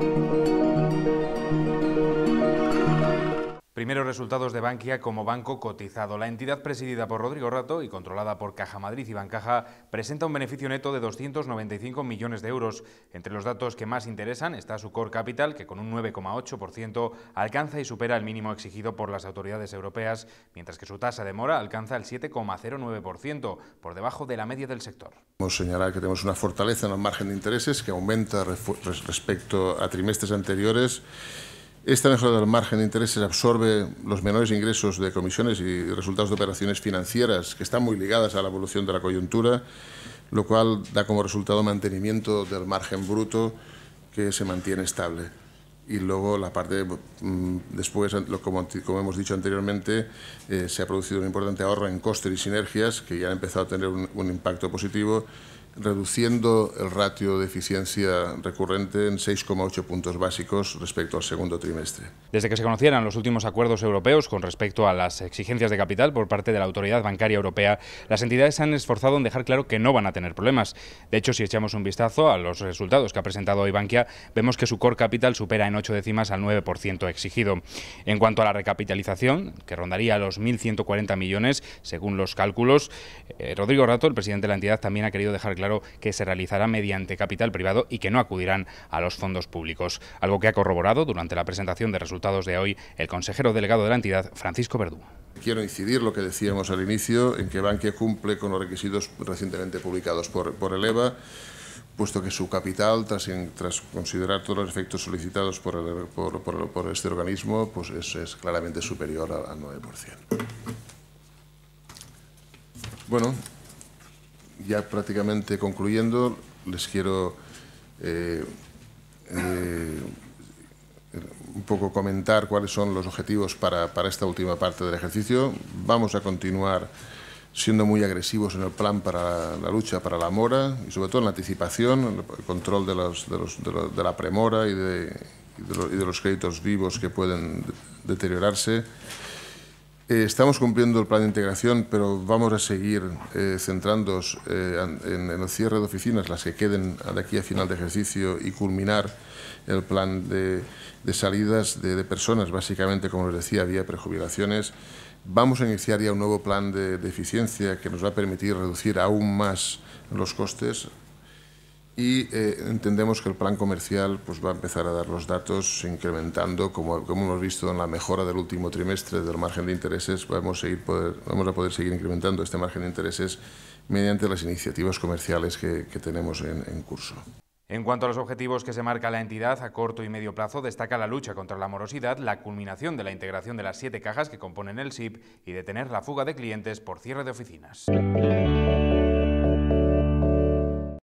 Thank you. Primeros resultados de Bankia como banco cotizado. La entidad presidida por Rodrigo Rato y controlada por Caja Madrid y Bancaja presenta un beneficio neto de 295 millones de euros. Entre los datos que más interesan está su core capital, que con un 9,8% alcanza y supera el mínimo exigido por las autoridades europeas, mientras que su tasa de mora alcanza el 7,09%, por debajo de la media del sector. Hemos señalar que tenemos una fortaleza en el margen de intereses que aumenta respecto a trimestres anteriores esta mejora del margen de intereses absorbe los menores ingresos de comisiones y resultados de operaciones financieras que están muy ligadas a la evolución de la coyuntura, lo cual da como resultado mantenimiento del margen bruto que se mantiene estable. Y luego la parte, mm, después, como, hemos dicho anteriormente, eh, se ha producido un importante ahorro en costes y sinergias que ya han empezado a tener un impacto positivo reduciendo el ratio de eficiencia recurrente en 6,8 puntos básicos respecto al segundo trimestre. Desde que se conocieran los últimos acuerdos europeos con respecto a las exigencias de capital por parte de la Autoridad Bancaria Europea, las entidades se han esforzado en dejar claro que no van a tener problemas. De hecho, si echamos un vistazo a los resultados que ha presentado hoy Bankia, vemos que su core capital supera en 8 décimas al 9% exigido. En cuanto a la recapitalización, que rondaría los 1.140 millones, según los cálculos, eh, Rodrigo Rato, el presidente de la entidad, también ha querido dejar claro que se realizará mediante capital privado y que no acudirán a los fondos públicos, algo que ha corroborado durante la presentación de resultados de hoy el consejero delegado de la entidad, Francisco Verdú. Quiero incidir lo que decíamos al inicio, en que Banque cumple con los requisitos recientemente publicados por, el EVA, puesto que su capital, tras, tras considerar todos los efectos solicitados por, este organismo, pues es, claramente superior al, al 9%. Bueno, ya prácticamente concluyendo, les quiero eh, eh, un poco comentar cuáles son los objetivos para, esta última parte del ejercicio. Vamos a continuar siendo muy agresivos en el plan para la lucha para la mora y sobre todo en la anticipación, el control de, de, la premora y de, los créditos vivos que pueden deteriorarse eh, estamos cumpliendo el plan de integración, pero vamos a seguir eh, centrándonos eh, en, el cierre de oficinas, las que queden de aquí a final de ejercicio, y culminar el plan de, salidas de, personas, básicamente, como les decía, vía prejubilaciones. Vamos a iniciar ya un nuevo plan de eficiencia que nos va a permitir reducir aún más los costes y eh, entendemos que el plan comercial pues, va a empezar a dar los datos incrementando, como, como hemos visto en la mejora del último trimestre del margen de intereses, vamos a, poder, seguir incrementando este margen de intereses mediante las iniciativas comerciales que, tenemos en, en curso. En cuanto a los objetivos que se marca la entidad a corto y medio plazo, destaca la lucha contra la morosidad, la culminación de la integración de las siete cajas que componen el SIP y detener la fuga de clientes por cierre de oficinas.